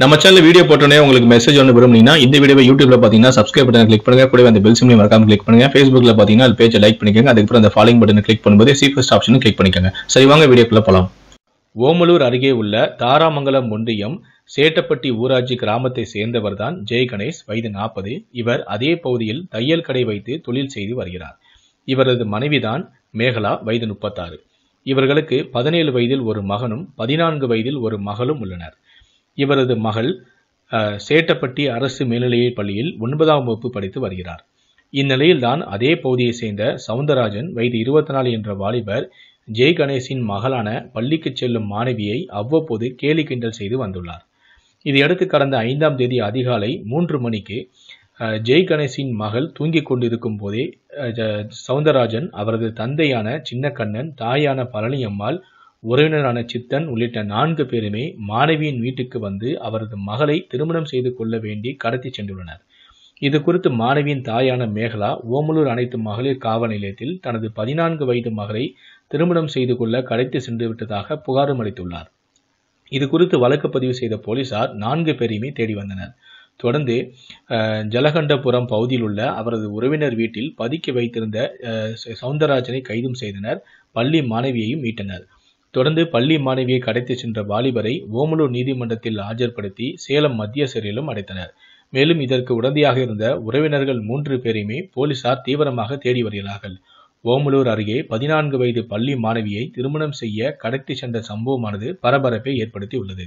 நம்ம channel video போட்டோன்னே உங்களுக்கு மெசேஜ் ஒன்று விரும்புனீங்கன்னா இந்த வீடியோ யூடியூப்ல பார்த்தீங்கன்னா சப்ஸ்கிரைப் பட்டன் கிளிக் பண்ணுங்க கூட அந்த பெல் சிம்லையும் மறக்காம கிளிக் பண்ணுங்க ஃபேஸ்புக்ல பார்த்தீங்கன்னா அது பேஜை லைக் பண்ணிக்கோங்க அதுக்கப்புறம் அந்த ஃபாலோ பட்டன் கிளிக் பண்ணும்போது சீஃபஸ்ட் ஆப்ஷனும் கிளிக் பண்ணிக்கோங்க சரி வாங்க வீடியோக்குள்ள போகலாம் ஓமலூர் அருகே உள்ள தாராமங்கலம் ஒன்றியம் சேட்டப்பட்டி ஊராட்சி கிராமத்தை சேர்ந்தவர் தான் ஜெய் கணேஷ் வயது நாற்பது இவர் அதே பகுதியில் தையல் கடை வைத்து தொழில் செய்து வருகிறார் இவரது மனைவிதான் மேகலா வயது முப்பத்தாறு இவர்களுக்கு பதினேழு வயதில் ஒரு மகனும் பதினான்கு வயதில் ஒரு மகளும் உள்ளனர் இவரது மகள் சேட்டப்பட்டி அரசு மேல்நிலைப் பள்ளியில் ஒன்பதாம் வகுப்பு படித்து வருகிறார் இந்நிலையில்தான் அதே பகுதியைச் சேர்ந்த சவுந்தரராஜன் வயது இருபத்தி நாலு என்ற வாலிபர் ஜெய் கணேசின் மகளான பள்ளிக்கு செல்லும் மாணவியை அவ்வப்போது கேலி கிண்டல் செய்து வந்துள்ளார் இதையடுத்து கடந்த ஐந்தாம் தேதி அதிகாலை மூன்று மணிக்கு ஜெய் கணேசின் மகள் தூங்கிக் கொண்டிருக்கும் போதே சவுந்தரராஜன் அவரது தந்தையான சின்னக்கண்ணன் தாயான பழனியம்மாள் உறவினரான சித்தன் உள்ளிட்ட நான்கு பேருமே மாணவியின் வீட்டுக்கு வந்து அவரது மகளை திருமணம் செய்து கொள்ள வேண்டி கடத்தி சென்றுள்ளனர் இது குறித்து மாணவியின் தாயான மேகலா ஓமலூர் அனைத்து மகளிர் காவல் நிலையத்தில் தனது பதினான்கு வயது மகளை திருமணம் செய்து கொள்ள கடத்தி சென்று விட்டதாக புகாரும் அளித்துள்ளார் இது குறித்து வழக்கு பதிவு செய்த போலீசார் நான்கு பேரையுமே தேடி வந்தனர் தொடர்ந்து ஜலகண்டபுரம் பகுதியில் உள்ள அவரது உறவினர் வீட்டில் பதுக்கி வைத்திருந்த சவுந்தரராஜனை கைதும் செய்தனர் பள்ளி மாணவியையும் மீட்டனர் தொடர்ந்து பள்ளி மாணவியை கடத்தி சென்ற வாலிபரை ஓமலூர் நீதிமன்றத்தில் ஆஜர்படுத்தி சேலம் மத்திய சிறையிலும் அடைத்தனர் மேலும் இதற்கு உடந்தையாக இருந்த உறவினர்கள் மூன்று பேரையுமே போலீசார் தீவிரமாக தேடி வருகிறார்கள் ஓமலூர் அருகே பதினான்கு வயது பள்ளி மாணவியை திருமணம் செய்ய கடத்தி சென்ற சம்பவமானது பரபரப்பை ஏற்படுத்தியுள்ளது